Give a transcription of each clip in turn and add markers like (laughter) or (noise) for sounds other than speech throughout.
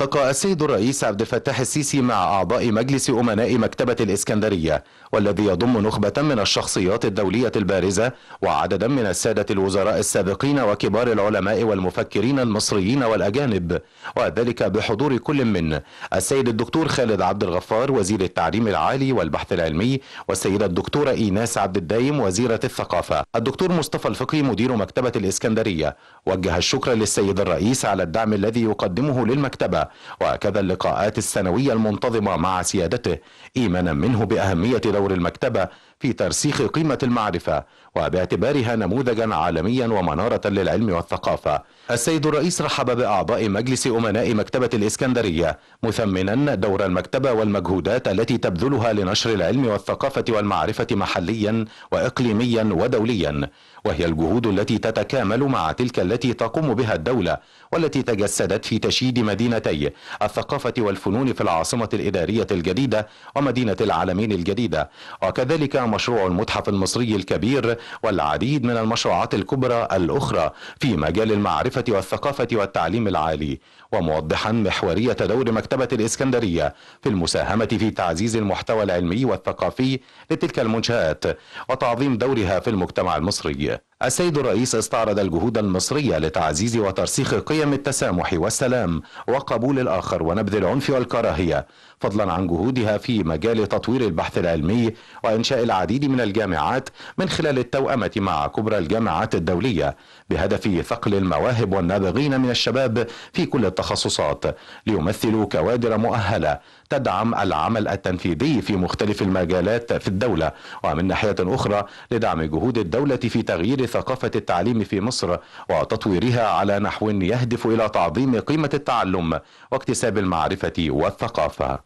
التقى السيد الرئيس عبد الفتاح السيسي مع أعضاء مجلس أمناء مكتبة الإسكندرية والذي يضم نخبة من الشخصيات الدولية البارزة وعددا من السادة الوزراء السابقين وكبار العلماء والمفكرين المصريين والأجانب وذلك بحضور كل من السيد الدكتور خالد عبد الغفار وزير التعليم العالي والبحث العلمي والسيدة الدكتورة إيناس عبد الدايم وزيرة الثقافة الدكتور مصطفى الفقي مدير مكتبة الإسكندرية وجه الشكر للسيد الرئيس على الدعم الذي يقدمه للمكتبة وكذا اللقاءات السنوية المنتظمة مع سيادته إيمانا منه بأهمية دور المكتبة في ترسيخ قيمة المعرفة وباعتبارها نموذجا عالميا ومنارة للعلم والثقافة السيد الرئيس رحب بأعضاء مجلس أمناء مكتبة الإسكندرية مثمنا دور المكتبة والمجهودات التي تبذلها لنشر العلم والثقافة والمعرفة محليا وإقليميا ودوليا وهي الجهود التي تتكامل مع تلك التي تقوم بها الدولة والتي تجسدت في تشييد مدينتي الثقافة والفنون في العاصمة الإدارية الجديدة ومدينة العالمين الجديدة وكذلك مشروع المتحف المصري الكبير والعديد من المشروعات الكبرى الأخرى في مجال المعرفة والثقافة والتعليم العالي وموضحا محورية دور مكتبة الإسكندرية في المساهمة في تعزيز المحتوى العلمي والثقافي لتلك المنشآت وتعظيم دورها في المجتمع المصري السيد الرئيس استعرض الجهود المصرية لتعزيز وترسيخ قيم التسامح والسلام وقبول الآخر ونبذ العنف والكراهية فضلا عن جهودها في مجال تطوير البحث العلمي وإنشاء العديد من الجامعات من خلال التوأمة مع كبرى الجامعات الدولية بهدف ثقل المواهب والنابغين من الشباب في كل التخصصات ليمثلوا كوادر مؤهلة تدعم العمل التنفيذي في مختلف المجالات في الدولة ومن ناحية أخرى لدعم جهود الدولة في تغيير ثقافة التعليم في مصر وتطويرها على نحو يهدف إلى تعظيم قيمة التعلم واكتساب المعرفة والثقافة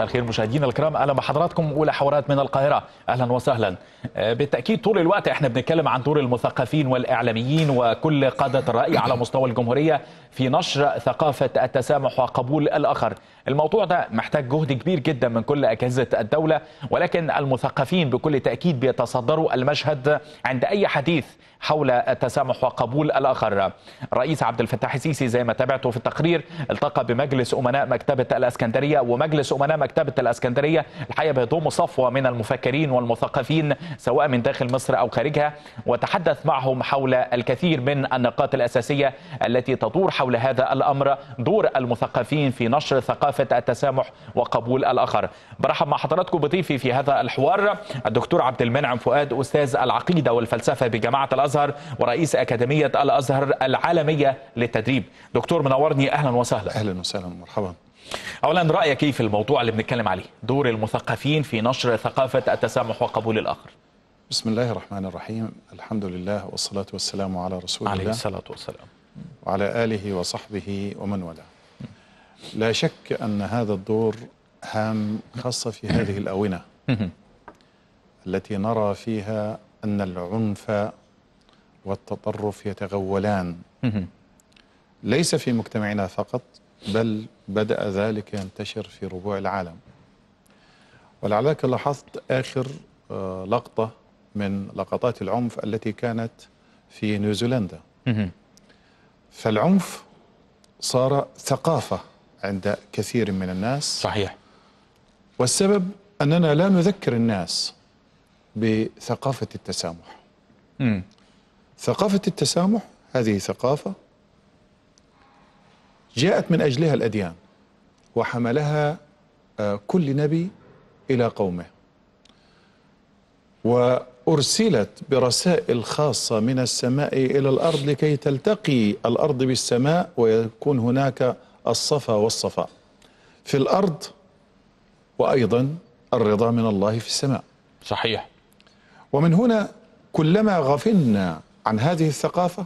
مساء الخير مشاهدينا الكرام اهلا بحضراتكم اولى حوارات من القاهره اهلا وسهلا آه، بالتاكيد طول الوقت احنا بنتكلم عن دور المثقفين والاعلاميين وكل قاده الراي على مستوى الجمهوريه في نشر ثقافه التسامح وقبول الاخر الموضوع ده محتاج جهد كبير جدا من كل اجهزه الدوله ولكن المثقفين بكل تاكيد بيتصدروا المشهد عند اي حديث حول التسامح وقبول الآخر رئيس عبد الفتاح السيسي زي ما تابعته في التقرير التقى بمجلس أمناء مكتبة الأسكندرية ومجلس أمناء مكتبة الأسكندرية الحقيقة بيضم صفوة من المفكرين والمثقفين سواء من داخل مصر أو خارجها وتحدث معهم حول الكثير من النقاط الأساسية التي تدور حول هذا الأمر دور المثقفين في نشر ثقافة التسامح وقبول الآخر برحب مع حضراتكم بضيفي في هذا الحوار الدكتور عبد المنعم فؤاد أستاذ العقيدة والفلسفة بجامعة الأزهر الازهر ورئيس اكاديميه الازهر العالميه للتدريب دكتور منورني اهلا وسهلا اهلا وسهلا مرحبا اولا رايك ايه في الموضوع اللي بنتكلم عليه دور المثقفين في نشر ثقافه التسامح وقبول الاخر بسم الله الرحمن الرحيم الحمد لله والصلاه والسلام على رسول عليه الله عليه الصلاه والسلام وعلى اله وصحبه ومن والاه لا شك ان هذا الدور هام خاصه في هذه الاونه التي نرى فيها ان العنف والتطرف يتغولان ليس في مجتمعنا فقط بل بدأ ذلك ينتشر في ربوع العالم ولعلك لاحظت آخر آه، لقطة من لقطات العنف التي كانت في نيوزيلندا فالعنف صار ثقافة عند كثير من الناس صحيح والسبب أننا لا نذكر الناس بثقافة التسامح ثقافة التسامح هذه ثقافة جاءت من أجلها الأديان وحملها آه، كل نبي إلى قومه وأرسلت برسائل خاصة من السماء إلى الأرض لكي تلتقي الأرض بالسماء ويكون هناك الصفا والصفاء في الأرض وأيضا الرضا من الله في السماء صحيح ومن هنا كلما غفلنا عن هذه الثقافة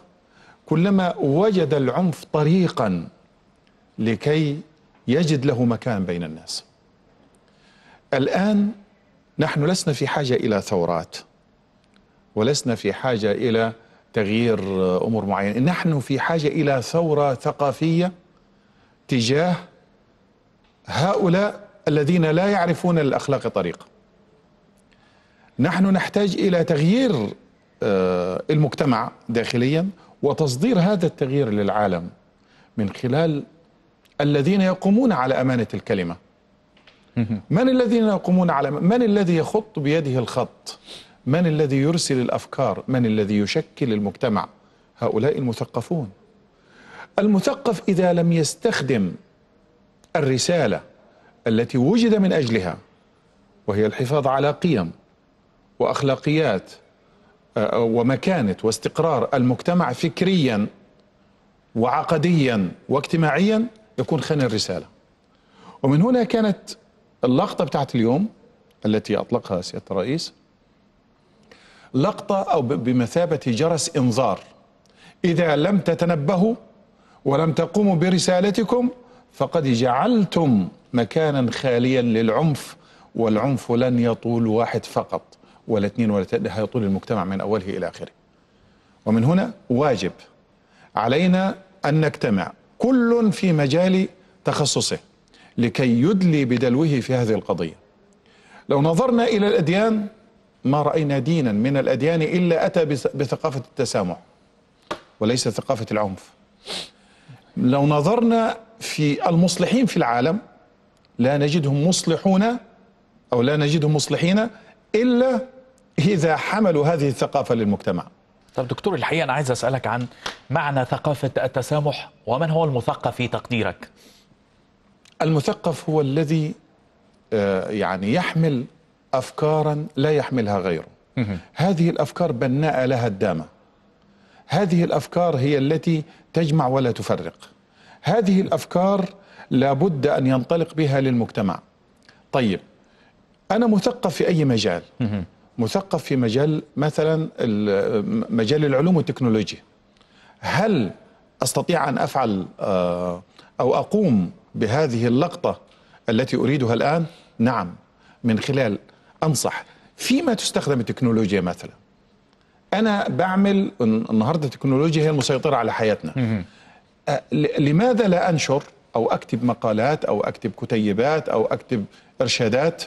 كلما وجد العنف طريقا لكي يجد له مكان بين الناس الآن نحن لسنا في حاجة إلى ثورات ولسنا في حاجة إلى تغيير أمور معينة نحن في حاجة إلى ثورة ثقافية تجاه هؤلاء الذين لا يعرفون الأخلاق طريقة نحن نحتاج إلى تغيير آه، المجتمع داخليا وتصدير هذا التغيير للعالم من خلال الذين يقومون على أمانة الكلمة من الذين يقومون على من الذي يخط بيده الخط من الذي يرسل الأفكار من الذي يشكل المجتمع هؤلاء المثقفون المثقف إذا لم يستخدم الرسالة التي وجد من أجلها وهي الحفاظ على قيم وأخلاقيات ومكانه واستقرار المجتمع فكريا وعقديا واجتماعيا يكون خان الرساله. ومن هنا كانت اللقطه بتاعت اليوم التي اطلقها سياده الرئيس لقطه او بمثابه جرس انذار اذا لم تتنبهوا ولم تقوموا برسالتكم فقد جعلتم مكانا خاليا للعنف والعنف لن يطول واحد فقط ولا اثنين ولا ثلاثة هيطول المجتمع من أوله إلى آخره ومن هنا واجب علينا أن نجتمع كل في مجال تخصصه لكي يدلي بدلوه في هذه القضية لو نظرنا إلى الأديان ما رأينا دينا من الأديان إلا أتى بثقافة التسامح وليس ثقافة العنف لو نظرنا في المصلحين في العالم لا نجدهم مصلحون أو لا نجدهم مصلحين إلا إذا حملوا هذه الثقافة للمجتمع طب دكتور الحقيقة أنا عايز أسألك عن معنى ثقافة التسامح ومن هو المثقف في تقديرك المثقف هو الذي آه، يعني يحمل أفكارا لا يحملها غيره هذه الأفكار بناء لها الدامة هذه الأفكار هي التي تجمع ولا تفرق هذه الأفكار لابد أن ينطلق بها للمجتمع طيب أنا مثقف في أي مجال مثقف في مجال مثلا مجال العلوم والتكنولوجيا هل استطيع ان افعل آه، او اقوم بهذه اللقطه التي اريدها الان نعم من خلال انصح فيما تستخدم التكنولوجيا مثلا انا بعمل النهارده التكنولوجيا هي المسيطره على حياتنا أه، لماذا لا انشر او اكتب مقالات او اكتب كتيبات او اكتب ارشادات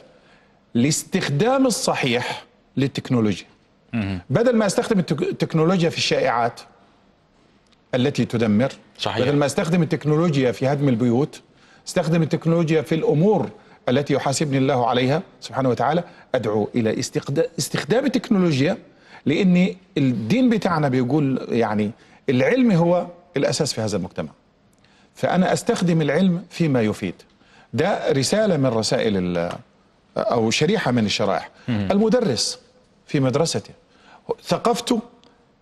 لاستخدام الصحيح للتكنولوجيا بدل ما استخدم التكنولوجيا في الشائعات التي تدمر صحيح. بدل ما استخدم التكنولوجيا في هدم البيوت استخدم التكنولوجيا في الأمور التي يحاسبني الله عليها سبحانه وتعالى أدعو إلى استخدام التكنولوجيا لأن الدين بتاعنا بيقول يعني العلم هو الأساس في هذا المجتمع فأنا أستخدم العلم فيما يفيد ده رسالة من رسائل أو شريحة من الشرائح المدرس في مدرسته ثقافته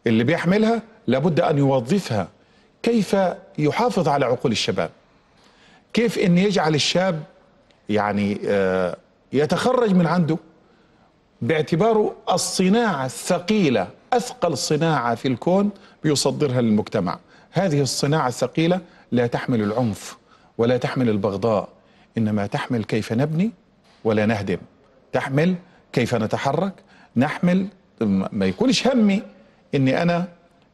اللي بيحملها لابد أن يوظفها كيف يحافظ على عقول الشباب كيف أن يجعل الشاب يعني آه، يتخرج من عنده باعتباره الصناعة الثقيلة أثقل صناعة في الكون بيصدرها للمجتمع هذه الصناعة الثقيلة لا تحمل العنف ولا تحمل البغضاء إنما تحمل كيف نبني ولا نهدم تحمل كيف نتحرك نحمل ما يكونش همي اني انا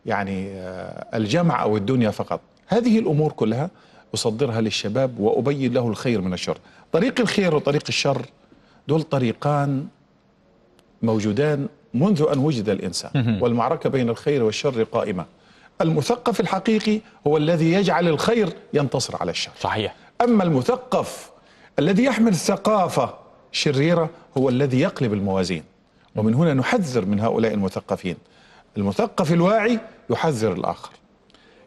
يعني آه، الجمع او الدنيا فقط هذه الامور كلها اصدرها للشباب وابين له الخير من الشر طريق الخير وطريق الشر دول طريقان موجودان منذ ان وجد الانسان والمعركه بين الخير والشر قائمه المثقف الحقيقي هو الذي يجعل الخير ينتصر على الشر صحيح اما المثقف الذي يحمل ثقافه شريره هو الذي يقلب الموازين ومن هنا نحذر من هؤلاء المثقفين المثقف الواعي يحذر الآخر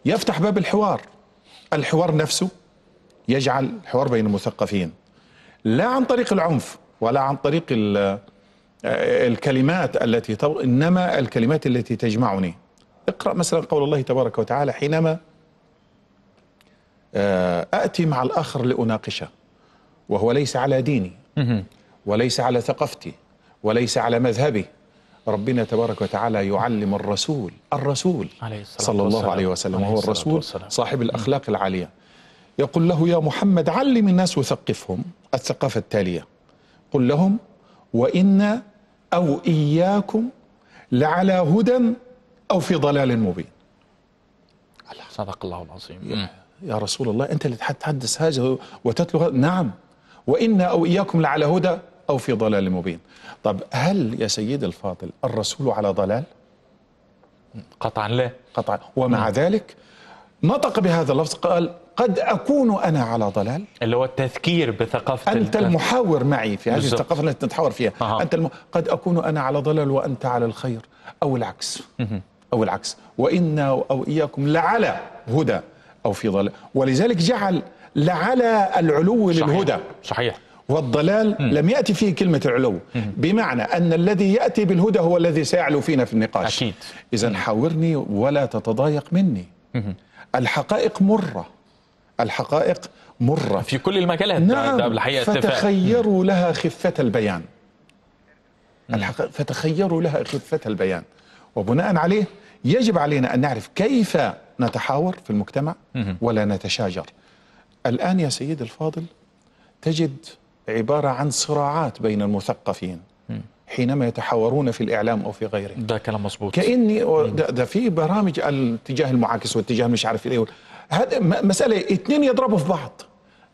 يفتح باب الحوار الحوار نفسه يجعل الحوار بين المثقفين لا عن طريق العنف ولا عن طريق الكلمات التي تو... إنما الكلمات التي تجمعني اقرأ مثلا قول الله تبارك وتعالى حينما آه، آتي مع الآخر لأناقشه وهو ليس على ديني وليس على ثقافتي وليس على مذهبه ربنا تبارك وتعالى يعلم الرسول الرسول عليه الصلاة صلى الله عليه وسلم وهو الرسول والسلام. صاحب الأخلاق العالية يقول له يا محمد علم الناس وثقفهم الثقافة التالية قل لهم وإن أو إياكم لعلى هدى أو في ضلال مبين صدق الله العظيم يا رسول الله أنت اللي تحدث هذا وتتلو نعم وإن أو إياكم لعلى هدى أو في ضلال مبين طب هل يا سيد الفاضل الرسول على ضلال؟ قطعا لا قطعا ومع م. نعم. ذلك نطق بهذا اللفظ قال قد أكون أنا على ضلال اللي هو التذكير بثقافة أنت المحاور معي في هذه بالزبط. الثقافة التي نتحاور فيها أه. أنت الم... قد أكون أنا على ضلال وأنت على الخير أو العكس أو العكس وإنا أو إياكم لعلى هدى أو في ضلال ولذلك جعل لعلى العلو صحيح. للهدى صحيح والضلال م. لم يأتي فيه كلمة العلو م. بمعنى أن الذي يأتي بالهدى هو الذي سيعلو فينا في النقاش أكيد إذا حاورني ولا تتضايق مني م. الحقائق مرة الحقائق مرة في كل المجالات نعم ده الحقيقة فتخيروا اتفاق. لها خفة البيان الحقائق فتخيروا لها خفة البيان وبناء عليه يجب علينا أن نعرف كيف نتحاور في المجتمع ولا نتشاجر الآن يا سيد الفاضل تجد عبارة عن صراعات بين المثقفين حينما يتحاورون في الإعلام أو في غيره ده كلام مظبوط كأني ده, ده في برامج الاتجاه المعاكس والاتجاه مش عارف إيه هذا مسألة اثنين يضربوا في بعض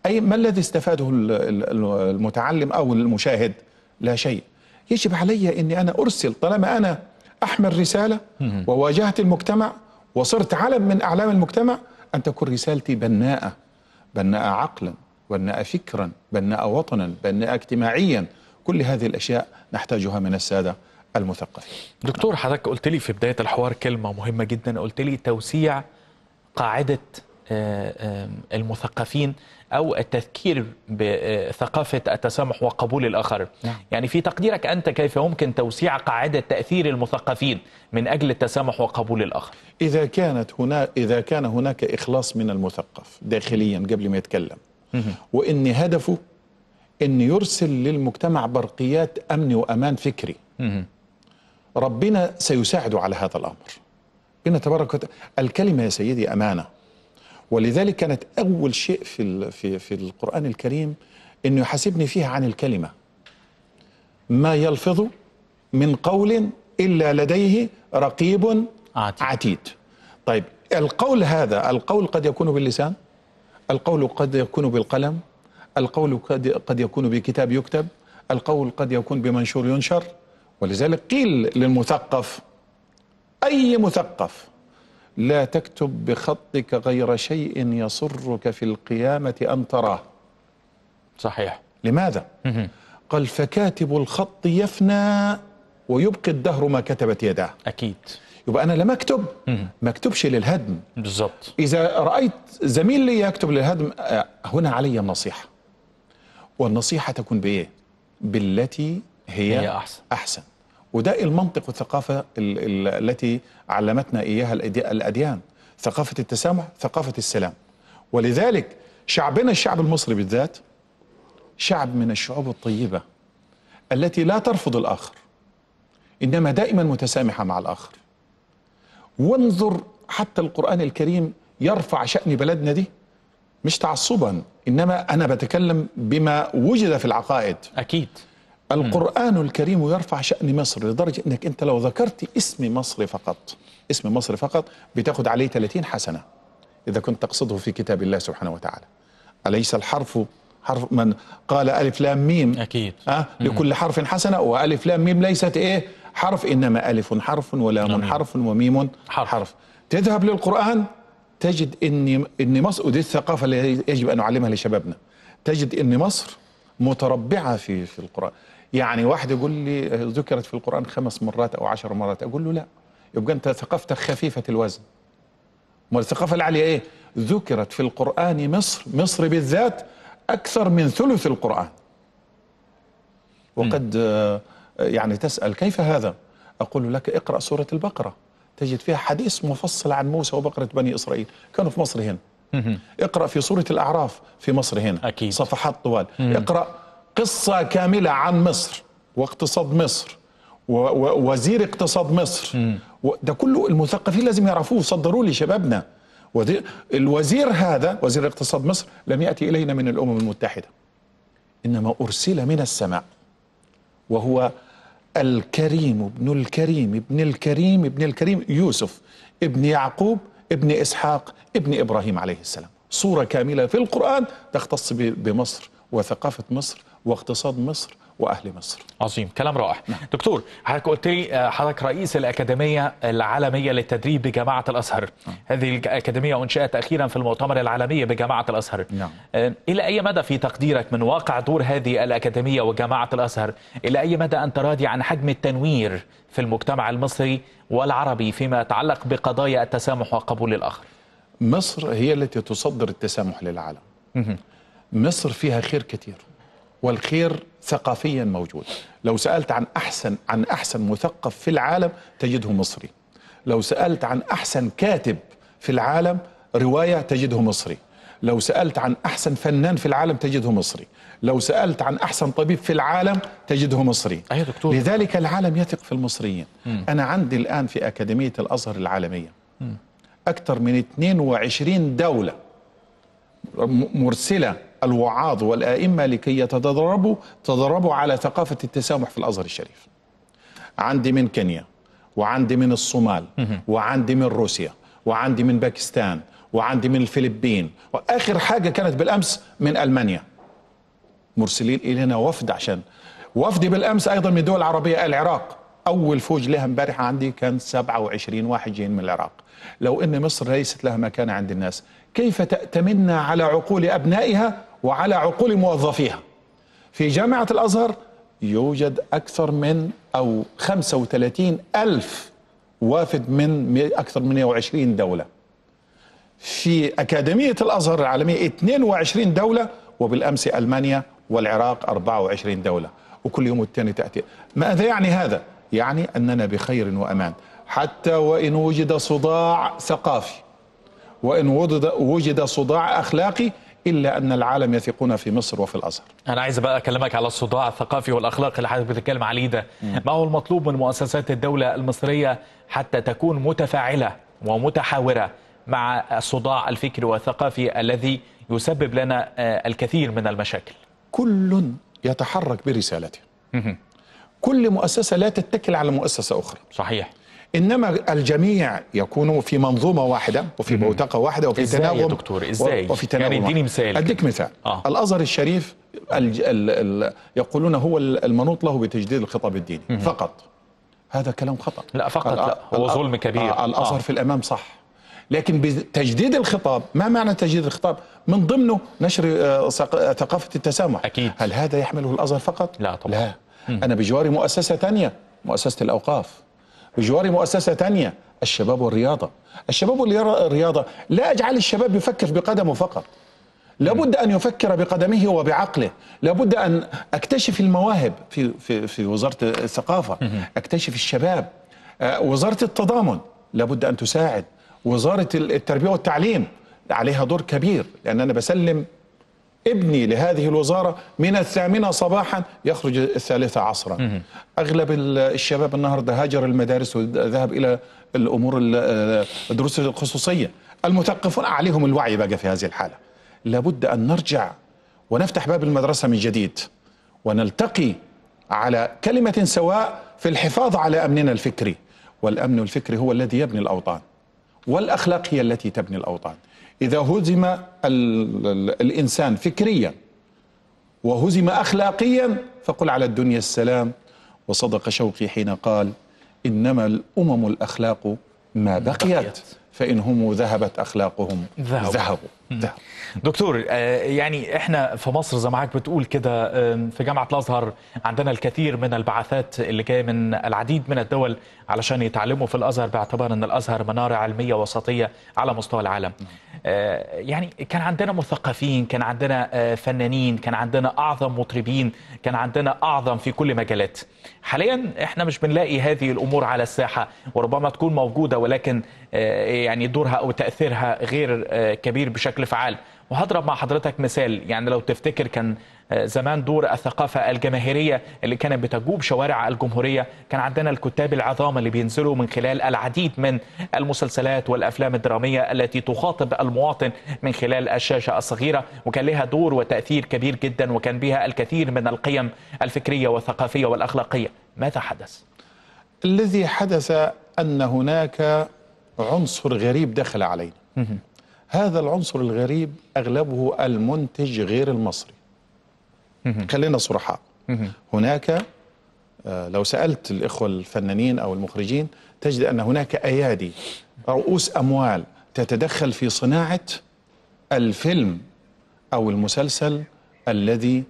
أي ما الذي استفاده المتعلم أو المشاهد لا شيء يجب علي أني أنا أرسل طالما أنا أحمل رسالة وواجهت المجتمع وصرت علم من أعلام المجتمع أن تكون رسالتي بناءة بناءة عقلا بناء فكرا بناء وطنا بناء اجتماعيا كل هذه الأشياء نحتاجها من السادة المثقفين دكتور حضرتك قلت لي في بداية الحوار كلمة مهمة جدا قلت لي توسيع قاعدة آه، المثقفين أو التذكير بثقافة التسامح وقبول الآخر نعم. يعني في تقديرك أنت كيف يمكن توسيع قاعدة تأثير المثقفين من أجل التسامح وقبول الآخر إذا, كانت هنا إذا كان هناك إخلاص من المثقف داخليا قبل ما يتكلم وان هدفه ان يرسل للمجتمع برقيات امن وامان فكري ربنا سيساعده على هذا الامر ربنا تبارك وتعالى الكلمه يا سيدي امانه ولذلك كانت اول شيء في في في القران الكريم انه يحاسبني فيها عن الكلمه ما يلفظ من قول الا لديه رقيب عتيد. طيب القول هذا القول قد يكون باللسان القول قد يكون بالقلم القول قد يكون بكتاب يكتب القول قد يكون بمنشور ينشر ولذلك قيل للمثقف أي مثقف لا تكتب بخطك غير شيء يصرك في القيامة أن تراه صحيح لماذا؟ قال فكاتب الخط يفنى ويبقي الدهر ما كتبت يداه أكيد يبقى انا لم اكتب ما اكتبش للهدم بالظبط اذا رايت زميل لي يكتب للهدم آه، هنا علي النصيحه والنصيحه تكون بايه بالتي هي, هي احسن احسن وده المنطق والثقافه ال ال التي علمتنا اياها الاديان ثقافه التسامح ثقافه السلام ولذلك شعبنا الشعب المصري بالذات شعب من الشعوب الطيبه التي لا ترفض الاخر انما دائما متسامحه مع الاخر وانظر حتى القرآن الكريم يرفع شأن بلدنا دي مش تعصبا إنما أنا بتكلم بما وجد في العقائد أكيد القرآن الكريم يرفع شأن مصر لدرجة أنك أنت لو ذكرت اسم مصر فقط اسم مصر فقط بتاخد عليه 30 حسنة إذا كنت تقصده في كتاب الله سبحانه وتعالى أليس الحرف حرف من قال ألف لام ميم أكيد أه؟ لكل حرف حسنة وألف لام ميم ليست إيه حرف إنما ألف حرف ولام حرف وميم حرف, حرف. تذهب للقرآن تجد ان ان مصر ودي الثقافه اللي يجب ان نعلمها لشبابنا تجد ان مصر متربعه في في القران يعني واحد يقول لي ذكرت في القران خمس مرات او عشر مرات اقول له لا يبقى انت ثقافتك خفيفه الوزن والثقافة الثقافه العاليه ايه ذكرت في القران مصر مصر بالذات اكثر من ثلث القران وقد م. يعني تسأل كيف هذا أقول لك اقرأ سورة البقرة تجد فيها حديث مفصل عن موسى وبقرة بني إسرائيل كانوا في مصر هنا اقرأ في سورة الأعراف في مصر هنا أكيد. صفحات طوال اقرأ قصة كاملة عن مصر واقتصاد مصر ووزير اقتصاد مصر ده كله المثقفين لازم يعرفوه صدروا لي شبابنا الوزير هذا وزير اقتصاد مصر لم يأتي إلينا من الأمم المتحدة إنما أرسل من السماء وهو الكريم ابن الكريم ابن الكريم ابن الكريم يوسف ابن يعقوب ابن إسحاق ابن إبراهيم عليه السلام صورة كاملة في القرآن تختص بمصر وثقافة مصر واقتصاد مصر واهل مصر عظيم كلام رائع دكتور حضرتك قلت لي آه، حضرتك رئيس الاكاديميه العالميه للتدريب بجامعه الازهر نعم. هذه الاكاديميه انشئت اخيرا في المؤتمر العالمي بجامعه الازهر نعم. آه، الى اي مدى في تقديرك من واقع دور هذه الاكاديميه وجامعه الازهر الى اي مدى انت راضي عن حجم التنوير في المجتمع المصري والعربي فيما يتعلق بقضايا التسامح وقبول الاخر مصر هي التي تصدر التسامح للعالم مصر فيها خير كثير والخير ثقافيا موجود لو سألت عن أحسن عن أحسن مثقف في العالم تجده مصري لو سألت عن أحسن كاتب في العالم رواية تجده مصري لو سألت عن أحسن فنان في العالم تجده مصري لو سألت عن أحسن طبيب في العالم تجده مصري أي أيوة دكتور. لذلك العالم يثق في المصريين م. أنا عندي الآن في أكاديمية الأزهر العالمية م. أكثر من 22 دولة مرسلة الوعاظ والائمه لكي يتدربوا تدربوا على ثقافه التسامح في الازهر الشريف. عندي من كينيا وعندي من الصومال وعندي من روسيا وعندي من باكستان وعندي من الفلبين واخر حاجه كانت بالامس من المانيا. مرسلين الينا وفد عشان وفدي بالامس ايضا من الدول العربيه العراق اول فوج لها امبارح عندي كان 27 واحد جايين من العراق لو ان مصر ليست لها مكانه عند الناس كيف تأتمنا على عقول أبنائها وعلى عقول موظفيها في جامعة الأزهر يوجد أكثر من أو 35 ألف وافد من أكثر من 120 دولة في أكاديمية الأزهر العالمية 22 دولة وبالأمس ألمانيا والعراق 24 دولة وكل يوم الثاني تأتي ماذا يعني هذا؟ يعني أننا بخير وأمان حتى وإن وجد صداع ثقافي وإن وجد صداع أخلاقي إلا أن العالم يثقون في مصر وفي الأزهر أنا عايز بقى أكلمك على الصداع الثقافي والأخلاقي اللي حضرتك بتتكلم عليه ده ما هو المطلوب من مؤسسات الدولة المصرية حتى تكون متفاعلة ومتحاورة مع الصداع الفكري والثقافي الذي يسبب لنا آه، الكثير من المشاكل كل يتحرك برسالته كل مؤسسة لا تتكل على مؤسسة أخرى صحيح انما الجميع يكونوا في منظومه واحده وفي بوتقه واحده وفي إزاي تناغم يا دكتور ازاي وفي تناغم يعني اديني مثال اديك مثال آه. الازهر الشريف الـ الـ الـ يقولون هو المنوط له بتجديد الخطاب الديني مم. فقط هذا كلام خطا لا فقط لا هو ظلم كبير آه الازهر آه. في الامام صح لكن بتجديد الخطاب ما معنى تجديد الخطاب من ضمنه نشر آه، ثقافه التسامح أكيد. هل هذا يحمله الازهر فقط لا طبعا لا انا بجواري مؤسسه ثانيه مؤسسه الاوقاف بجواري مؤسسة تانية الشباب والرياضة الشباب والرياضة لا أجعل الشباب يفكر بقدمه فقط لابد ان يفكر بقدمه وبعقله لابد ان اكتشف المواهب في في في وزاره الثقافه اكتشف الشباب آه، وزاره التضامن لابد ان تساعد وزاره التربيه والتعليم عليها دور كبير لان انا بسلم ابني لهذه الوزارة من الثامنة صباحا يخرج الثالثة عصرا أغلب الشباب النهاردة هاجر المدارس وذهب إلى الأمور الدروس الخصوصية المثقفون عليهم الوعي بقى في هذه الحالة لابد أن نرجع ونفتح باب المدرسة من جديد ونلتقي على كلمة سواء في الحفاظ على أمننا الفكري والأمن الفكري هو الذي يبني الأوطان والأخلاق هي التي تبني الأوطان إذا هزم الإنسان فكريا وهزم أخلاقيا فقل على الدنيا السلام وصدق شوقي حين قال إنما الأمم الأخلاق ما بقيت فإن هم ذهبت أخلاقهم ذهبوا دكتور آه، يعني احنا في مصر زي ما حضرتك بتقول كده في جامعه الازهر عندنا الكثير من البعثات اللي جايه من العديد من الدول علشان يتعلموا في الازهر باعتبار ان الازهر مناره علميه وسطيه على مستوى العالم. آه، يعني كان عندنا مثقفين، كان عندنا آه، فنانين، كان عندنا اعظم مطربين، كان عندنا اعظم في كل مجالات. حاليا احنا مش بنلاقي هذه الامور على الساحه وربما تكون موجوده ولكن يعني دورها او تاثيرها غير كبير بشكل بشكل فعال وهضرب مع حضرتك مثال يعني لو تفتكر كان آه، زمان دور الثقافة الجماهيرية اللي كانت بتجوب شوارع الجمهورية كان عندنا الكتاب العظام اللي بينزلوا من خلال العديد من المسلسلات والأفلام الدرامية التي تخاطب المواطن من خلال الشاشة الصغيرة وكان لها دور وتأثير كبير جدا وكان بها الكثير من القيم الفكرية والثقافية والأخلاقية ماذا حدث؟ الذي حدث أن هناك عنصر غريب دخل علينا هذا العنصر الغريب أغلبه المنتج غير المصري خلينا صرحاء هناك آه، لو سألت الإخوة الفنانين أو المخرجين تجد أن هناك أيادي رؤوس أموال تتدخل في صناعة الفيلم أو المسلسل الذي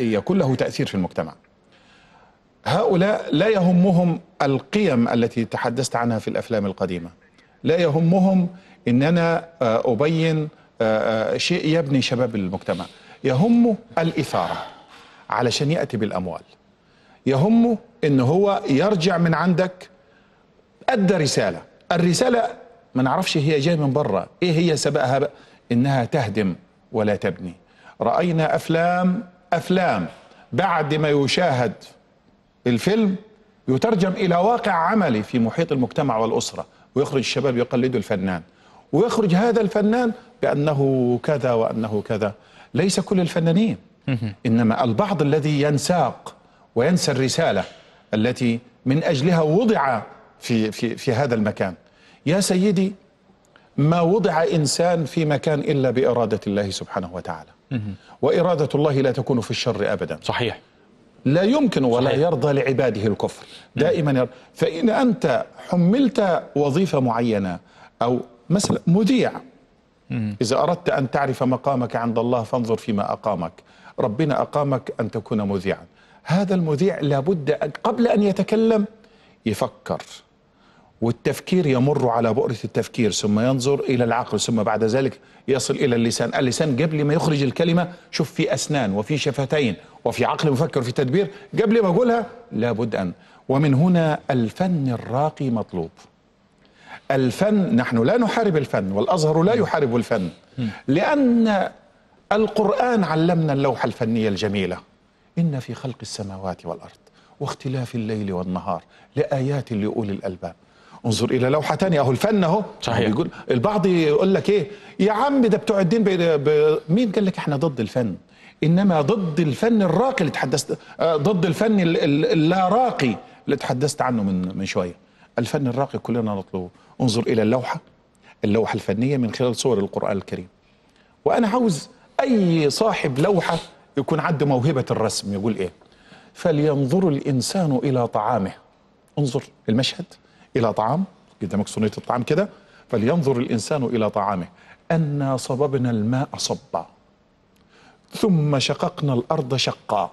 يكون له تأثير في المجتمع هؤلاء لا يهمهم القيم التي تحدثت عنها في الأفلام القديمة لا يهمهم ان انا آه، ابين آه، آه، شيء يبني شباب المجتمع يهمه الاثاره علشان ياتي بالاموال يهمه ان هو يرجع من عندك ادى رساله الرساله ما نعرفش هي جايه من بره ايه هي سبقها بقى انها تهدم ولا تبني راينا افلام افلام بعد ما يشاهد الفيلم يترجم الى واقع عملي في محيط المجتمع والاسره ويخرج الشباب يقلدوا الفنان ويخرج هذا الفنان بأنه كذا وأنه كذا ليس كل الفنانين إنما البعض الذي ينساق وينسى الرسالة التي من أجلها وضع في, في, في هذا المكان يا سيدي ما وضع إنسان في مكان إلا بإرادة الله سبحانه وتعالى وإرادة الله لا تكون في الشر أبدا صحيح لا يمكن ولا صحيح. يرضى لعباده الكفر دائما يرضى فإن أنت حملت وظيفة معينة أو مثلا مذيع إذا أردت أن تعرف مقامك عند الله فانظر فيما أقامك ربنا أقامك أن تكون مذيعا هذا المذيع لابد أن قبل أن يتكلم يفكر والتفكير يمر على بؤرة التفكير ثم ينظر إلى العقل ثم بعد ذلك يصل إلى اللسان اللسان قبل ما يخرج الكلمة شوف في أسنان وفي شفتين وفي عقل مفكر في تدبير قبل ما أقولها لابد أن ومن هنا الفن الراقي مطلوب الفن نحن لا نحارب الفن والازهر لا يحارب الفن لان القران علمنا اللوحه الفنيه الجميله ان في خلق السماوات والارض واختلاف الليل والنهار لايات لاولي الالباب انظر الى لوحه ثانيه اهو الفن اهو صحيح بيقول البعض يقول لك ايه يا عم ده بتوع الدين بي بي مين قال لك احنا ضد الفن انما ضد الفن الراقي اللي تحدثت آه، ضد الفن اللا راقي اللي تحدثت عنه من من شويه الفن الراقي كلنا نطلبه انظر إلى اللوحة اللوحة الفنية من خلال صور القرآن الكريم وأنا عاوز أي صاحب لوحة يكون عنده موهبة الرسم يقول إيه فلينظر الإنسان إلى طعامه انظر المشهد إلى طعام قدامك صينية الطعام كده فلينظر الإنسان إلى طعامه أنا صببنا الماء صبا ثم شققنا الأرض شقا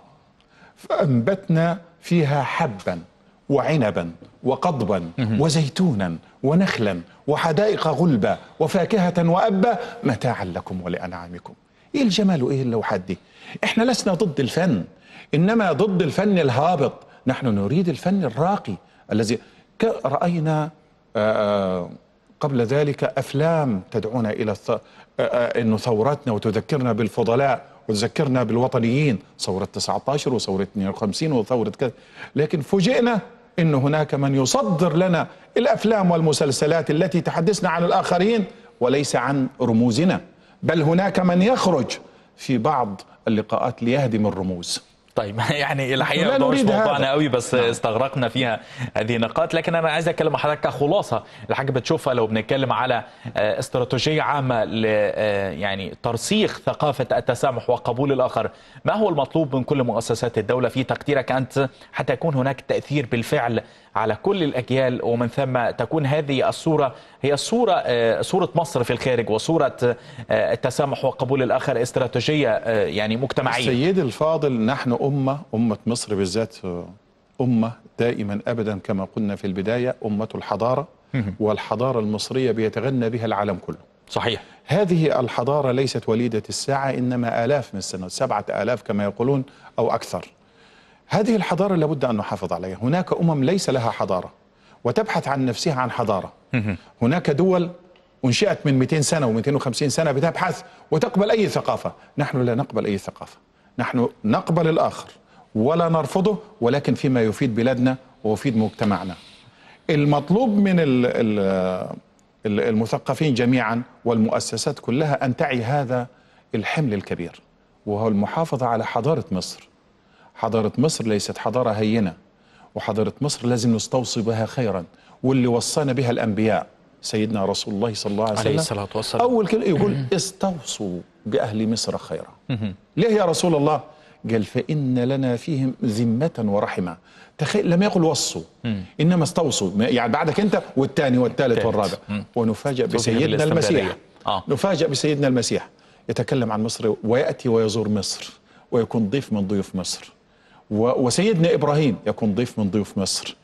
فأنبتنا فيها حبا وعنبا وقضبا وزيتونا ونخلا وحدائق غلبة وفاكهة وأبا متاعا لكم ولأنعامكم إيه الجمال وإيه اللوحات دي إحنا لسنا ضد الفن إنما ضد الفن الهابط نحن نريد الفن الراقي الذي رأينا آه، آه، قبل ذلك أفلام تدعونا إلى آه، أنه ثورتنا وتذكرنا بالفضلاء وتذكرنا بالوطنيين ثورة 19 وثورة 52 وثورة كذا لكن فوجئنا ان هناك من يصدر لنا الافلام والمسلسلات التي تحدثنا عن الاخرين وليس عن رموزنا بل هناك من يخرج في بعض اللقاءات ليهدم الرموز طيب (laughs) يعني الحقيقه مش موضوعنا قوي بس نعم. استغرقنا فيها هذه النقاط لكن انا عايز اتكلم مع حضرتك كخلاصه لحاجه بتشوفها لو بنتكلم على آه، استراتيجيه عامه ل آه، يعني ترسيخ ثقافه التسامح وقبول الاخر ما هو المطلوب من كل مؤسسات الدوله في تقديرك انت حتى يكون هناك تاثير بالفعل على كل الأجيال ومن ثم تكون هذه الصورة هي صورة آه، صورة مصر في الخارج وصورة آه، التسامح وقبول الآخر استراتيجية آه، يعني مجتمعية سيدي الفاضل نحن أمة أمة مصر بالذات أمة دائما أبدا كما قلنا في البداية أمة الحضارة والحضارة المصرية بيتغنى بها العالم كله صحيح هذه الحضارة ليست وليدة الساعة إنما آلاف من السنوات سبعة آلاف كما يقولون أو أكثر هذه الحضارة لابد أن نحافظ عليها هناك أمم ليس لها حضارة وتبحث عن نفسها عن حضارة هناك دول أنشئت من 200 سنة و250 سنة بتبحث وتقبل أي ثقافة نحن لا نقبل أي ثقافة نحن نقبل الآخر ولا نرفضه ولكن فيما يفيد بلادنا ويفيد مجتمعنا المطلوب من المثقفين جميعا والمؤسسات كلها أن تعي هذا الحمل الكبير وهو المحافظة على حضارة مصر حضارة مصر ليست حضارة هينة وحضارة مصر لازم نستوصي بها خيرا واللي وصانا بها الأنبياء سيدنا رسول الله صلى الله عليه وسلم عليه الصلاة والسلام أول كلمة يقول استوصوا بأهل مصر خيرا ليه يا رسول الله قال فإن لنا فيهم ذمة ورحمة تخيل لم يقل وصوا إنما استوصوا يعني بعدك أنت والثاني والثالث والرابع ونفاجأ بسيدنا المسيح آه. نفاجأ بسيدنا المسيح يتكلم عن مصر ويأتي ويزور مصر ويكون ضيف من ضيوف مصر وسيدنا إبراهيم يكون ضيف من ضيوف مصر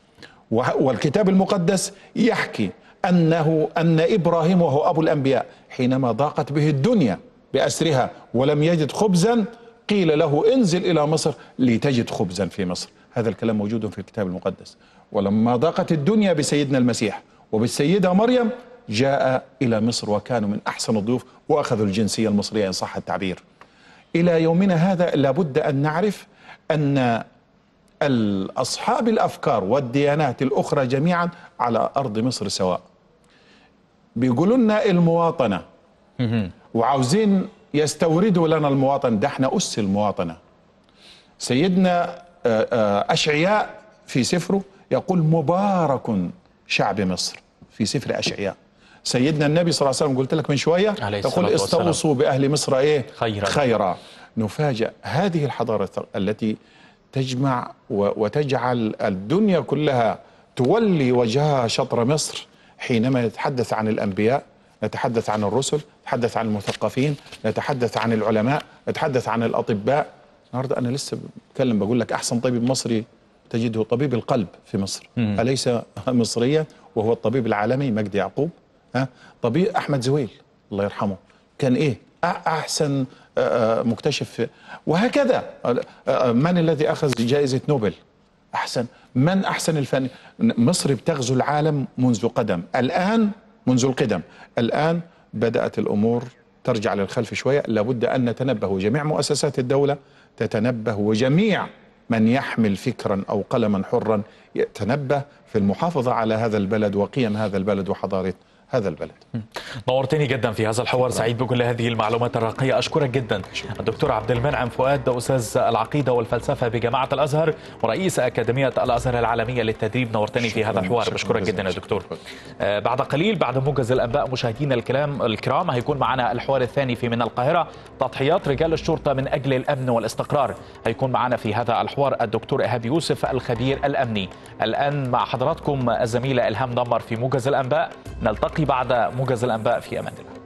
والكتاب المقدس يحكي أنه أن إبراهيم وهو أبو الأنبياء حينما ضاقت به الدنيا بأسرها ولم يجد خبزا قيل له انزل إلى مصر لتجد خبزا في مصر هذا الكلام موجود في الكتاب المقدس ولما ضاقت الدنيا بسيدنا المسيح وبالسيدة مريم جاء إلى مصر وكانوا من أحسن الضيوف وأخذوا الجنسية المصرية إن صح التعبير إلى يومنا هذا لابد أن نعرف أن أصحاب الأفكار والديانات الأخرى جميعا على أرض مصر سواء بيقولوا لنا المواطنة وعاوزين يستوردوا لنا المواطن ده احنا أس المواطنة سيدنا آه، آه، أشعياء في سفره يقول مبارك شعب مصر في سفر أشعياء سيدنا النبي صلى الله عليه وسلم قلت لك من شوية يقول استوصوا بأهل مصر إيه خيرا, خيرا. نفاجأ هذه الحضارة التي تجمع وتجعل الدنيا كلها تولي وجهها شطر مصر حينما نتحدث عن الأنبياء نتحدث عن الرسل نتحدث عن المثقفين نتحدث عن العلماء نتحدث عن الأطباء النهاردة أنا لسه بتكلم بقول لك أحسن طبيب مصري تجده طبيب القلب في مصر مم. أليس مصريا وهو الطبيب العالمي مجدي يعقوب ها طبيب أحمد زويل الله يرحمه كان إيه أحسن مكتشف وهكذا من الذي أخذ جائزة نوبل أحسن من أحسن الفن مصر بتغزو العالم منذ قدم الآن منذ القدم الآن بدأت الأمور ترجع للخلف شوية لابد أن نتنبه وجميع مؤسسات الدولة تتنبه وجميع من يحمل فكرا أو قلما حرا يتنبه في المحافظة على هذا البلد وقيم هذا البلد وحضارته هذا البلد نورتني جدا في هذا الحوار سعيد بكل هذه المعلومات الراقية أشكرك جدا شكرا. الدكتور عبد المنعم فؤاد أستاذ العقيدة والفلسفة بجامعة الأزهر ورئيس أكاديمية الأزهر العالمية للتدريب نورتني في هذا الحوار بشكرك جدا يا دكتور آه بعد قليل بعد موجز الأنباء مشاهدينا الكلام الكرام هيكون معنا الحوار الثاني في من القاهرة تضحيات رجال الشرطة من أجل الأمن والاستقرار هيكون معنا في هذا الحوار الدكتور إيهاب يوسف الخبير الأمني الآن مع حضراتكم الزميلة إلهام دمر في موجز الأنباء نلتقي نلتقي بعد موجز الأنباء في أمان الله